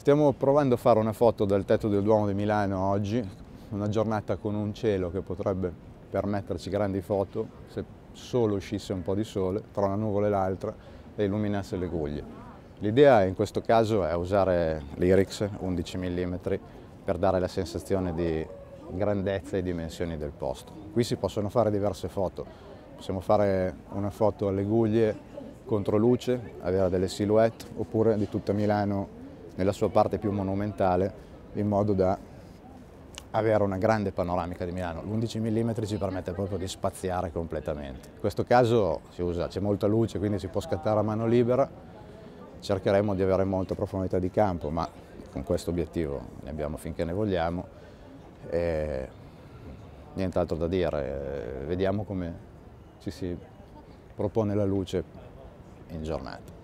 Stiamo provando a fare una foto del tetto del Duomo di Milano oggi, una giornata con un cielo che potrebbe permetterci grandi foto se solo uscisse un po' di sole tra una nuvola e l'altra e illuminasse le guglie. L'idea in questo caso è usare l'Irix 11 mm per dare la sensazione di grandezza e dimensioni del posto. Qui si possono fare diverse foto, possiamo fare una foto alle guglie contro luce, avere delle silhouette oppure di tutta Milano nella sua parte più monumentale in modo da avere una grande panoramica di Milano. L'11 mm ci permette proprio di spaziare completamente. In questo caso si usa, c'è molta luce quindi si può scattare a mano libera, cercheremo di avere molta profondità di campo ma con questo obiettivo ne abbiamo finché ne vogliamo. E nient'altro da dire, vediamo come ci si propone la luce in giornata.